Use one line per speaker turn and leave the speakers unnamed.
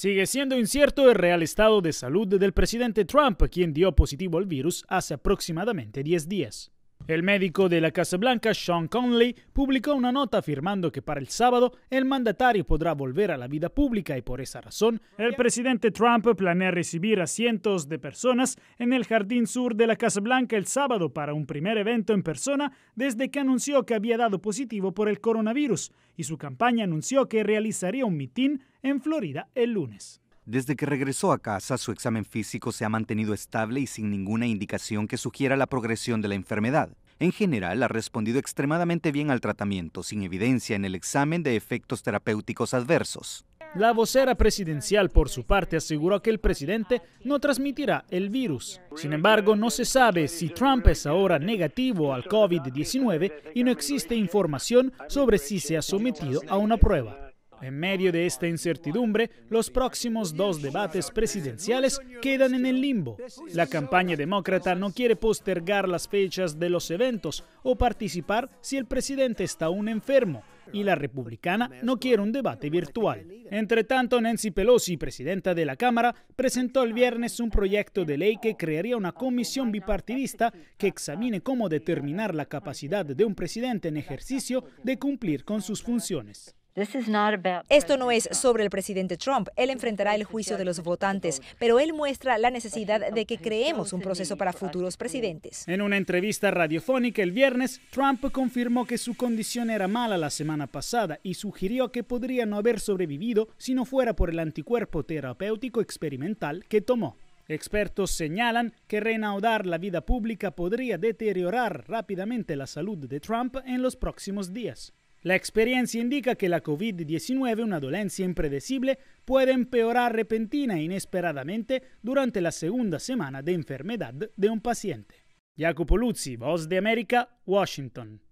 Sigue siendo incierto el real estado de salud del presidente Trump, quien dio positivo al virus hace aproximadamente 10 días. El médico de la Casa Blanca, Sean Conley, publicó una nota afirmando que para el sábado el mandatario podrá volver a la vida pública y por esa razón el presidente Trump planea recibir a cientos de personas en el jardín sur de la Casa Blanca el sábado para un primer evento en persona desde que anunció que había dado positivo por el coronavirus y su campaña anunció que realizaría un mitin en Florida el lunes.
Desde que regresó a casa, su examen físico se ha mantenido estable y sin ninguna indicación que sugiera la progresión de la enfermedad en general ha respondido extremadamente bien al tratamiento, sin evidencia en el examen de efectos terapéuticos adversos.
La vocera presidencial, por su parte, aseguró que el presidente no transmitirá el virus. Sin embargo, no se sabe si Trump es ahora negativo al COVID-19 y no existe información sobre si se ha sometido a una prueba. En medio de esta incertidumbre, los próximos dos debates presidenciales quedan en el limbo. La campaña demócrata no quiere postergar las fechas de los eventos o participar si el presidente está aún enfermo y la republicana no quiere un debate virtual. Entretanto, Nancy Pelosi, presidenta de la Cámara, presentó el viernes un proyecto de ley que crearía una comisión bipartidista que examine cómo determinar la capacidad de un presidente en ejercicio de cumplir con sus funciones.
Esto no es sobre el presidente Trump. Él enfrentará el juicio de los votantes, pero él muestra la necesidad de que creemos un proceso para futuros presidentes.
En una entrevista radiofónica el viernes, Trump confirmó que su condición era mala la semana pasada y sugirió que podría no haber sobrevivido si no fuera por el anticuerpo terapéutico experimental que tomó. Expertos señalan que reinaudar la vida pública podría deteriorar rápidamente la salud de Trump en los próximos días. L'experienza indica che la COVID-19, una dolenza impredecible, può empeorare repentina e inesperadamente durante la seconda settimana di enfermedad di un paziente. Jacopo Luzzi, Voz de America, Washington.